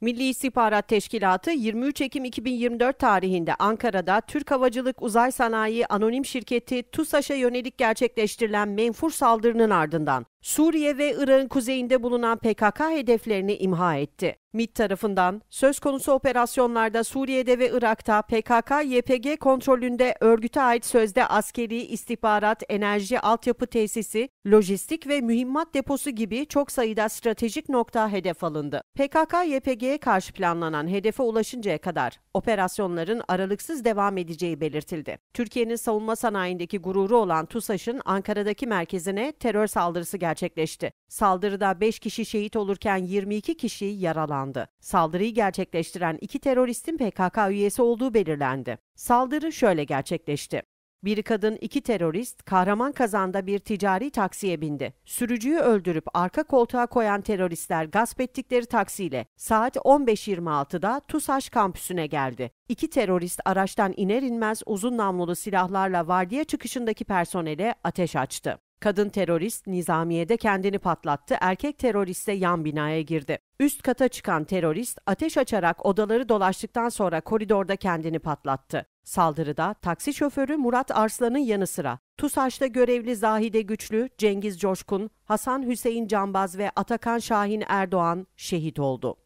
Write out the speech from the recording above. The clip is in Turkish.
Milli İstihbarat Teşkilatı 23 Ekim 2024 tarihinde Ankara'da Türk Havacılık Uzay Sanayi Anonim Şirketi TUSAŞ'a yönelik gerçekleştirilen menfur saldırının ardından Suriye ve Irak'ın kuzeyinde bulunan PKK hedeflerini imha etti. MİT tarafından söz konusu operasyonlarda Suriye'de ve Irak'ta PKK-YPG kontrolünde örgüte ait sözde askeri, istihbarat, enerji, altyapı tesisi, lojistik ve mühimmat deposu gibi çok sayıda stratejik nokta hedef alındı. PKK-YPG'ye karşı planlanan hedefe ulaşıncaya kadar operasyonların aralıksız devam edeceği belirtildi. Türkiye'nin savunma sanayindeki gururu olan TUSAŞ'ın Ankara'daki merkezine terör saldırısı gerçekleştirdi gerçekleşti. Saldırıda 5 kişi şehit olurken 22 kişi yaralandı. Saldırıyı gerçekleştiren iki teröristin PKK üyesi olduğu belirlendi. Saldırı şöyle gerçekleşti. Bir kadın iki terörist kahraman kazanda bir ticari taksiye bindi. Sürücüyü öldürüp arka koltuğa koyan teröristler gasp ettikleri taksiyle saat 15.26'da TUSAŞ kampüsüne geldi. İki terörist araçtan iner inmez uzun namlulu silahlarla vardiya çıkışındaki personele ateş açtı. Kadın terörist nizamiyede kendini patlattı, erkek teröriste yan binaya girdi. Üst kata çıkan terörist ateş açarak odaları dolaştıktan sonra koridorda kendini patlattı. Saldırıda taksi şoförü Murat Arslan'ın yanı sıra TUSAŞ'ta görevli Zahide Güçlü, Cengiz Coşkun, Hasan Hüseyin Cambaz ve Atakan Şahin Erdoğan şehit oldu.